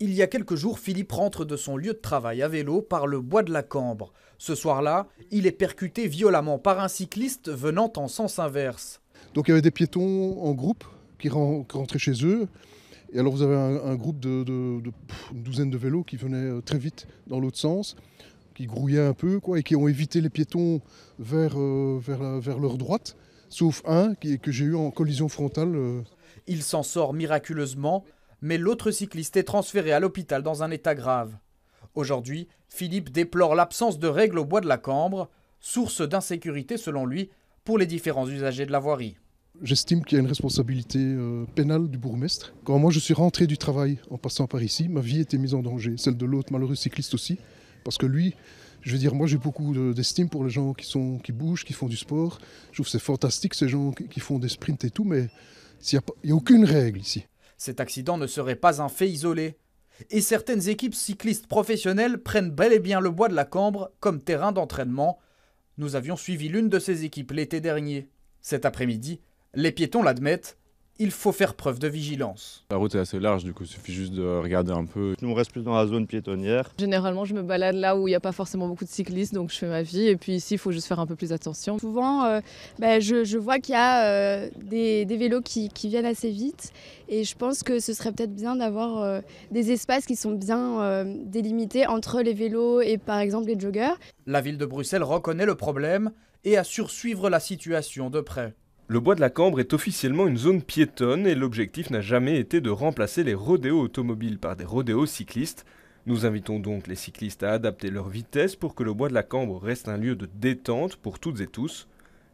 Il y a quelques jours, Philippe rentre de son lieu de travail à vélo par le bois de la Cambre. Ce soir-là, il est percuté violemment par un cycliste venant en sens inverse. Donc il y avait des piétons en groupe qui rentraient chez eux. Et alors vous avez un, groupe de, de douzaine de vélos qui venaient euh, très vite dans l'autre sens, qui grouillaient un peu quoi, et qui ont évité les piétons vers, euh, leur droite, sauf un qui, que j'ai eu en collision frontale. Euh. Il s'en sort miraculeusement, mais l'autre cycliste est transféré à l'hôpital dans un état grave. Aujourd'hui, Philippe déplore l'absence de règles au bois de la Cambre, source d'insécurité selon lui pour les différents usagers de la voirie. J'estime qu'il y a une responsabilité euh, pénale du bourgmestre. Quand moi je suis rentré du travail en passant par ici, ma vie était mise en danger, celle de l'autre malheureux cycliste aussi, parce que lui, je veux dire, moi j'ai beaucoup d'estime pour les gens qui, sont, qui bougent, qui font du sport. Je trouve c'est fantastique ces gens qui font des sprints et tout, mais il n'y a aucune règle ici. Cet accident ne serait pas un fait isolé. Et certaines équipes cyclistes professionnelles prennent bel et bien le bois de la Cambre comme terrain d'entraînement. Nous avions suivi l'une de ces équipes l'été dernier. Cet après-midi, les piétons l'admettent, il faut faire preuve de vigilance. La route est assez large, du coup, il suffit juste de regarder un peu. Nous, on reste plus dans la zone piétonnière. Généralement, je me balade là où il n'y a pas forcément beaucoup de cyclistes, donc je fais ma vie. Et puis ici, il faut juste faire un peu plus attention. Souvent, euh, ben, je, vois qu'il y a euh, des, vélos qui, viennent assez vite. Et je pense que ce serait peut-être bien d'avoir euh, des espaces qui sont bien délimités entre les vélos et par exemple les joggeurs. La ville de Bruxelles reconnaît le problème et assure suivre la situation de près. Le bois de la Cambre est officiellement une zone piétonne et l'objectif n'a jamais été de remplacer les rodéos automobiles par des rodéos cyclistes. Nous invitons donc les cyclistes à adapter leur vitesse pour que le bois de la Cambre reste un lieu de détente pour toutes et tous.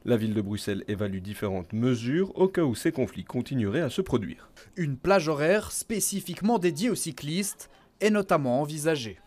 La ville de Bruxelles évalue différentes mesures au cas où ces conflits continueraient à se produire. Une plage horaire spécifiquement dédiée aux cyclistes est notamment envisagée.